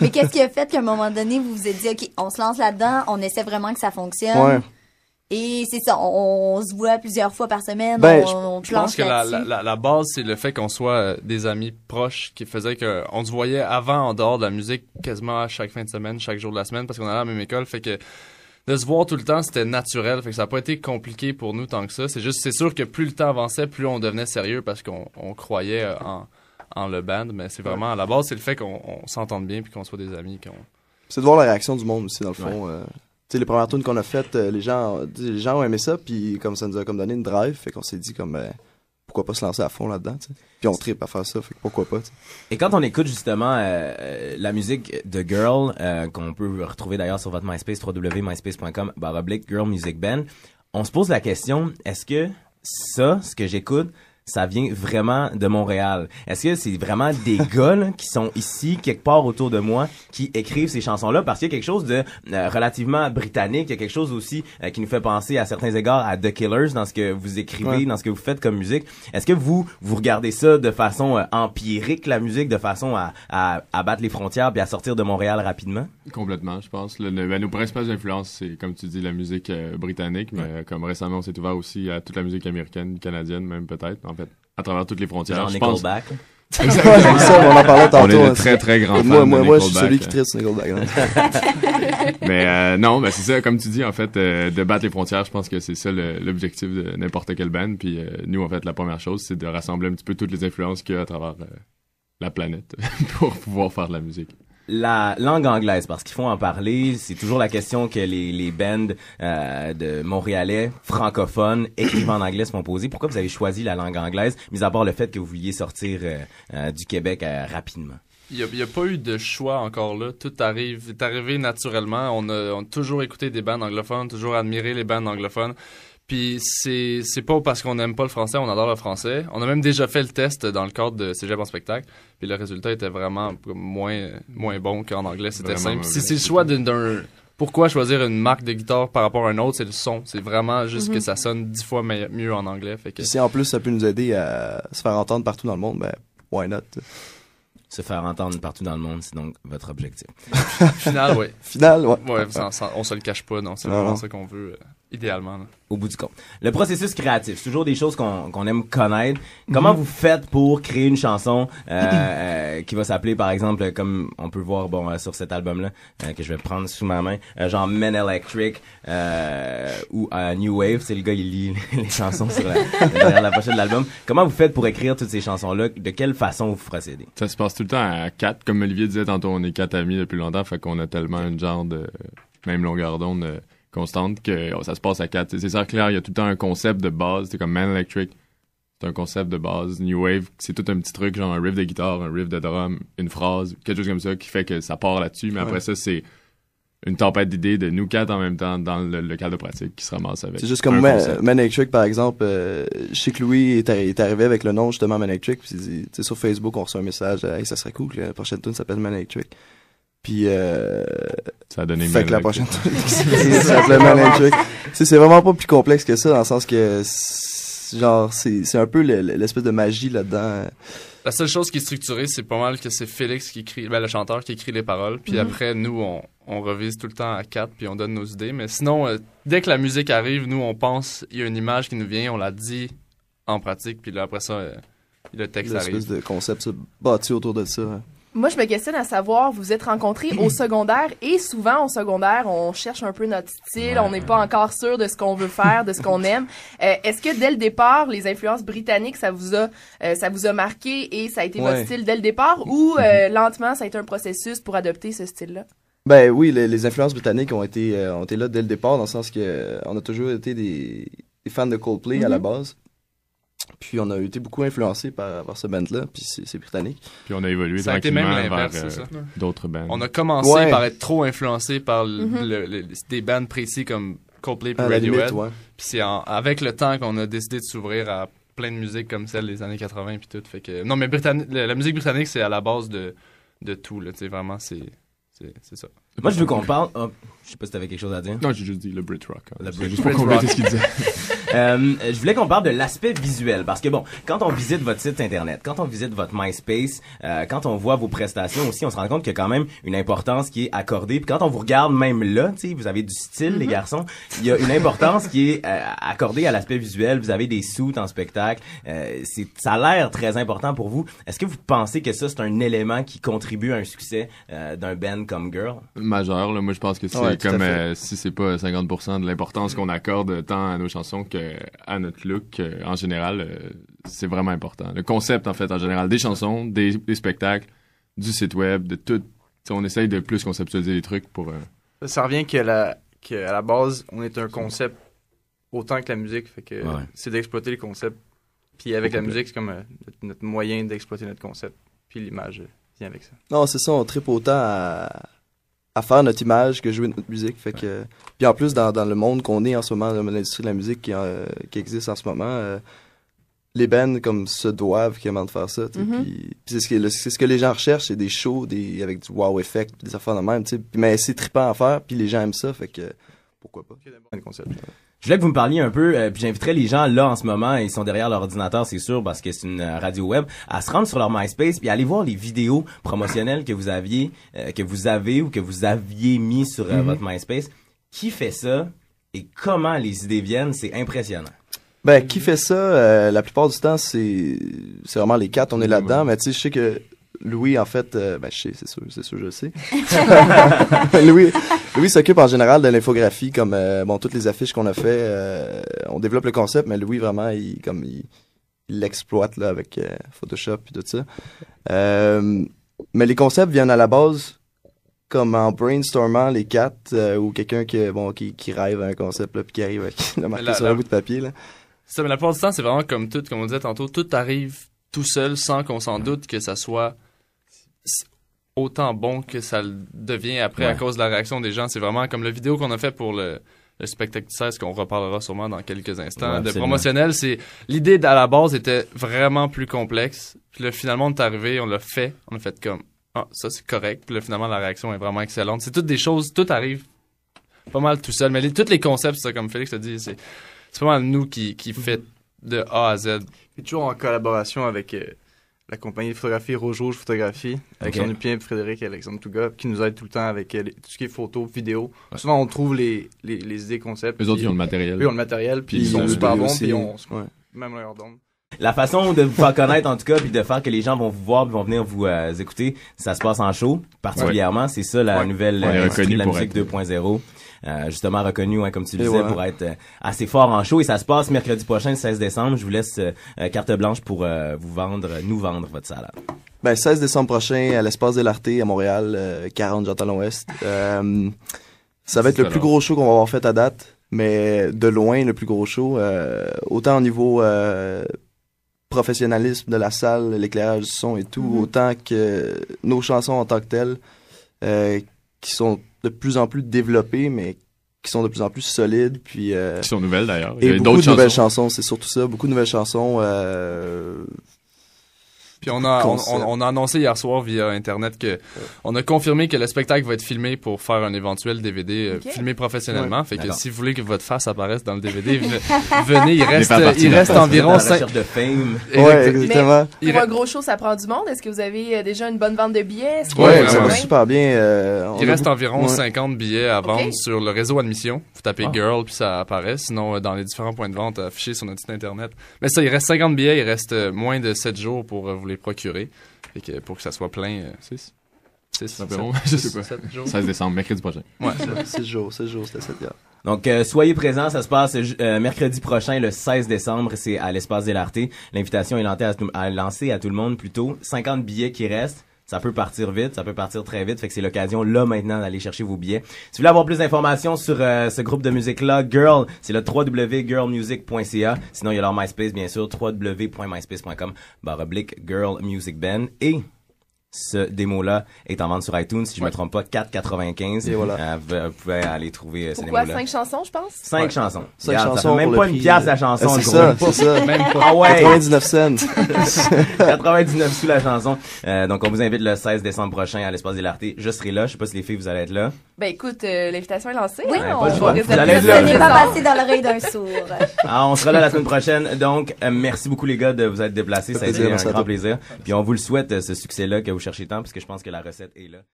Mais qu'est-ce qui a fait qu'à un moment donné, vous vous êtes dit, OK, on se lance là-dedans, on essaie vraiment que ça fonctionne. Et c'est ça, on, se voit plusieurs fois par semaine. Ben, on, on je pense que la, base, c'est le fait qu'on soit euh, des amis proches qui faisait qu'on se voyait avant en dehors de la musique quasiment à chaque fin de semaine, chaque jour de la semaine, parce qu'on allait à la même école. Fait que de se voir tout le temps, c'était naturel. Fait que ça n'a pas été compliqué pour nous tant que ça. C'est juste, c'est sûr que plus le temps avançait, plus on devenait sérieux parce qu'on croyait euh, en en le band, mais c'est vraiment à la base, c'est le fait qu'on s'entende bien puis qu'on soit des amis. C'est de voir la réaction du monde aussi, dans le fond. Euh. Tu les premières tunes qu'on a faites, euh, les, gens, euh, les gens ont aimé ça, puis comme ça nous a comme donné une drive, fait qu'on s'est dit comme. Ben, pourquoi pas se lancer à fond là-dedans, Puis on tripe à faire ça, fait que pourquoi pas, Et quand on écoute justement la musique de Girl, qu'on peut retrouver d'ailleurs sur votre MySpace, www.myspace.com, baroblique Girl Music Band, on se pose la question, est-ce que ça, ce que j'écoute, ça vient vraiment de Montréal. Est-ce que c'est vraiment des gars qui sont ici, quelque part autour de moi, qui écrivent ces chansons-là? Parce qu'il y a quelque chose de euh, relativement britannique, il y a quelque chose aussi euh, qui nous fait penser à certains égards à The Killers dans ce que vous écrivez, dans ce que vous faites comme musique. Est-ce que vous, vous regardez ça de façon euh, empirique, la musique, de façon à, à, à, battre les frontières puis à sortir de Montréal rapidement? Complètement, je pense. Le, ben, nos principales influences, c'est, comme tu dis, la musique britannique, mais comme récemment, on s'est ouvert aussi à toute la musique américaine, canadienne, même peut-être, à travers toutes les frontières. Genre je pense... Exactement. ça, on en parlait tantôt. est de très, hein, très grand Moi, moi, je suis celui qui triste Nickelback. Hein. mais euh, non, mais ben, c'est ça, comme tu dis, en fait, euh, de battre les frontières, je pense que c'est ça l'objectif de n'importe quelle band. Puis euh, nous, en fait, la première chose, c'est de rassembler un petit peu toutes les influences qu'il y a à travers la planète pour pouvoir faire de la musique la langue anglaise, parce qu'il faut en parler, c'est toujours la question que les, les bands euh, de montréalais francophones écrivent en anglais se font poser. Pourquoi vous avez choisi la langue anglaise, mis à part le fait que vous vouliez sortir euh, euh, du Québec rapidement? Il n'y a, a, pas eu de choix encore là. Tout arrive, est arrivé naturellement. On a, on a toujours écouté des bandes anglophones, toujours admiré les bandes anglophones. Puis c'est, c'est pas parce qu'on n'aime pas le français, on adore le français. On a même déjà fait le test dans le cadre de Cégep en spectacle. Puis le résultat était vraiment moins, moins bon qu'en anglais. C'était simple. Si c'est le choix d'un. Pourquoi choisir une marque de guitare par rapport à une autre C'est le son. C'est vraiment juste que mhm. ça sonne dix fois mieux en anglais. Fait que... Si en plus ça peut nous aider à se faire entendre partout dans le monde, ben why not se faire entendre partout dans le monde, c'est donc votre objectif. Final, oui. Final, ouais. ouais on se le cache pas, non. C'est vraiment ça qu'on veut. Euh. Idéalement. Là. Au bout du compte. Le processus créatif, c'est toujours des choses qu'on aime connaître. Comment mhm. vous faites pour créer une chanson euh, euh, qui va s'appeler, par exemple, euh, comme on peut voir bon sur cet album-là, que je vais prendre sous ma main, genre Men Electric ou New Wave, c'est le gars, qui lit les chansons la, derrière la pochette de l'album. Comment vous faites pour écrire toutes ces chansons-là? De quelle façon vous procédez? Ça se passe tout le temps à quatre. Comme Olivier disait tantôt, on est quatre amis depuis longtemps, fait qu'on a tellement une genre de... même longueur d'onde constante que oh, ça se passe à quatre. C'est ça, clair, il y a tout le temps un concept de base. C'est comme Man Electric, c'est un concept de base. New Wave, c'est tout un petit truc, genre un riff de guitare, un riff de drum, une phrase, quelque chose comme ça qui fait que ça part là-dessus. Mais après ça, c'est une tempête d'idées de nous quatre en même temps dans le cadre de pratique qui se ramasse avec. C'est juste comme Man, Electric, par exemple. Euh, Louis est, arrivé avec le nom justement Man Electric. Puis sur Facebook, on reçoit un message Hey, ça serait cool, la prochaine tune s'appelle Man Electric. Puis euh, ça fait que la prochaine c'est C'est vraiment pas plus complexe que ça dans le sens que genre c'est un peu l'espèce de magie là-dedans. La seule chose qui est structurée, c'est pas mal que c'est Félix qui écrit, ben, le chanteur qui écrit les paroles, puis mm-hmm. après nous on, revise tout le temps à quatre puis on donne nos idées, mais sinon euh, dès que la musique arrive, nous on pense il y a une image qui nous vient, on la dit en pratique puis là après ça euh, le texte arrive. L'espèce de concept bâti autour de ça. Hein. Moi, je me questionne à savoir, vous êtes rencontrés au secondaire et souvent au secondaire, on cherche un peu notre style, on n'est pas encore sûr de ce qu'on veut faire, de ce qu'on aime. Euh, est-ce que dès le départ, les influences britanniques, ça vous a, euh, ça vous a marqué et ça a été votre style dès le départ ou mhm. euh, lentement, ça a été un processus pour adopter ce style-là? Ben oui, les, influences britanniques ont été, ont été là dès le départ dans le sens que on a toujours été des, fans de Coldplay à la mhm. base. Puis on a été beaucoup influencé par, par, ce band-là, puis c'est britannique. Puis on a évolué ça a même vers euh, d'autres bands. On a commencé par être trop influencé par mm-hmm. des bands précis comme Coldplay puis Radiohead. Puis c'est avec le temps qu'on a décidé de s'ouvrir à plein de musique comme celle des années 80 puis tout. Fait que non, mais la, musique britannique c'est à la base de, de tout là. vraiment c'est c'est ça. Moi, je veux qu'on parle. Oh, je sais pas si t'avais quelque chose à dire. Non, j'ai juste dit le Brit Rock. Hein. Le Brit juste pour ce qu'il disait. euh, je voulais qu'on parle de l'aspect visuel parce que bon, quand on visite votre site internet, quand on visite votre MySpace, euh, quand on voit vos prestations aussi, on se rend compte qu'il y a quand même une importance qui est accordée. Puis quand on vous regarde même là, tu vous avez du style, les mhm. garçons. Il y a une importance qui est euh, accordée à l'aspect visuel. Vous avez des sous en spectacle. Euh, c'est, ça a l'air très important pour vous. Est-ce que vous pensez que ça c'est un élément qui contribue à un succès euh, d'un band comme Girl? majeur. Là. Moi, je pense que c'est comme euh, si c'est pas 50% de l'importance qu'on accorde euh, tant à nos chansons qu'à notre look euh, en général. c'est vraiment important. Le concept, en fait, en général, des chansons, des, spectacles, du site web, de tout. on essaye de plus conceptualiser les trucs pour. Ça revient qu'à la, à la base, on est un concept autant que la musique. Fait que c'est d'exploiter le concept Puis avec la musique, c'est comme notre moyen d'exploiter notre concept. Puis l'image vient avec ça. Non, c'est ça, on tripe autant à, à faire notre image que jouer notre musique. Fait que, puis en plus, dans, le monde qu'on est en ce moment, dans l'industrie de la musique qui, euh, qui existe en ce moment, euh, les bands comme se doivent vraiment de faire ça. Mm-hmm. Puis, c'est ce, que, les gens recherchent, c'est des shows des, avec du wow effect, des affaires de même. mais c'est trippant à faire, puis les gens aiment ça. Fait que pourquoi pas? Je voulais que vous me parliez un peu, euh, puis j'inviterais les gens là en ce moment, ils sont derrière leur ordinateur, c'est sûr, parce que c'est une euh, radio web, à se rendre sur leur MySpace puis aller voir les vidéos promotionnelles que vous aviez, euh, que vous avez ou que vous aviez mis sur mm-hmm. votre MySpace. Qui fait ça et comment les idées viennent, c'est impressionnant. Ben qui fait ça La plupart du temps, c'est c'est vraiment les quatre, on est là-dedans, mais tu sais, je sais que Louis, en fait, euh, ben, je sais, c'est sûr, c'est sûr, je sais. Louis, s'occupe en général de l'infographie, comme euh, bon, toutes les affiches qu'on a fait, euh, on développe le concept, mais Louis vraiment, il comme il l'exploite là avec Photoshop et tout ça. mais les concepts viennent à la base comme en brainstormant les quatre ou quelqu'un qui bon qui, rêve à un concept là, puis qui arrive avec sur un bout de papier là. mais la plupart du temps, c'est vraiment comme tout, comme on disait tantôt, tout arrive tout seul sans qu'on s'en doute que ça soit autant bon que ça devient après à cause de la réaction des gens. C'est vraiment comme la vidéo qu'on a fait pour le, spectacle 16 qu'on reparlera sûrement dans quelques instants. de promotionnel, c'est l'idée à la base était vraiment plus complexe. Puis là, finalement, on est arrivé, on l'a fait, on a fait comme ah ça c'est correct. Puis finalement, la réaction est vraiment excellente. C'est toutes des choses, tout arrive pas mal tout seul. Mais les, tous les concepts, comme Félix te dit, c'est vraiment nous qui qui fait mm-hmm. de A à Z. Et toujours en collaboration avec euh, la compagnie de photographie Rouge Rouge Photographie, avec okay. Jean Frédéric et Alexandre Touga, qui nous aide tout le temps avec euh, tout ce qui est photo, vidéo. Souvent, on trouve les, les, les idées, concepts. Eux autres, ils ont le matériel. ont le matériel, puis, ils sont super bons, même La façon de vous faire connaître, en tout cas, puis de faire que les gens vont vous voir, vont venir vous euh, écouter, ça se passe en show, particulièrement. C'est ça la nouvelle euh, la musique 2.0. Euh, justement reconnu, hein, comme tu le disais, pour être euh, assez fort en show. Et ça se passe mercredi prochain, 16 décembre. Je vous laisse euh, carte blanche pour vous vendre, nous vendre votre salade. Ben, 16 décembre prochain, à l'Espace de l'Arte, à Montréal, 40 jean ouest ça va être le plus gros show qu'on va avoir fait à date mais de loin le plus gros show, autant au niveau professionnalisme de la salle, l'éclairage du son et tout, mm-hmm. autant que nos chansons en tant que telles qui sont de plus en plus développées, mais qui sont de plus en plus solides. Puis, euh, qui sont nouvelles d'ailleurs. Et beaucoup de nouvelles chansons, c'est surtout ça. Beaucoup de nouvelles chansons euh, puis on a, on, a annoncé hier soir via Internet que on a confirmé que le spectacle va être filmé pour faire un éventuel DVD euh, filmé professionnellement. Fait que si vous voulez que votre face apparaisse dans le DVD, venez. Il reste, il reste environ 50 Cinq... de fame. exactement. Mais gros show, ça prend du monde. Est-ce que vous avez euh, déjà une bonne vente de billets? Oui, ouais, ça va super bien. Euh, il reste environ 50 billets à vendre sur le réseau Admission. Vous tapez ah. Girl, puis ça apparaît. Sinon, dans les différents points de vente affichés sur notre site Internet. Mais ça, il reste 50 billets. Il reste moins de 7 jours pour vous les procurer. Fait que pour que ça soit plein, c'est 6 16 décembre, mercredi prochain. Ouais, 6 jours, 6 jours, c'était 7 heures. Donc, euh, soyez présents, ça se passe euh, euh, mercredi prochain, le 16 décembre, c'est à l'espace de l'Arté. L'invitation est lancée à, tout, lancée à tout le monde, plutôt. 50 billets qui restent ça peut partir vite, ça peut partir très vite. Fait que c'est l'occasion là maintenant d'aller chercher vos billets. Si vous voulez avoir plus d'informations sur euh, ce groupe de musique là, Girl, c'est le www.girlmusic.ca. Sinon, il y a leur MySpace bien sûr, www.myspace.com/girlmusicband et ce démo-là est en vente sur iTunes, si je ne me trompe pas, 4,95. Et voilà. Euh, vous pouvez aller trouver euh, ce démo-là. Cinq chansons, je pense? Cinq chansons. 5 chansons. Ça même pas une pièce la chanson. C'est ça, c'est ça. Même pas. Ah ouais. 99 cents. 99 sous la chanson. Euh, donc, on vous invite le 16 décembre prochain à l'Espace des Lartés. Je serai là. Je ne sais pas si les filles, vous allez être là. Ben, écoute, l'invitation est lancée. Oui, on va vous allez pas passé dans l'oreille d'un sourd. Ah, on sera là la semaine prochaine. Donc, merci beaucoup, les gars, de vous être déplacés. Ça a été un grand plaisir. Puis, on vous le souhaite, ce succès-là que chercher tant parce que je pense que la recette est là.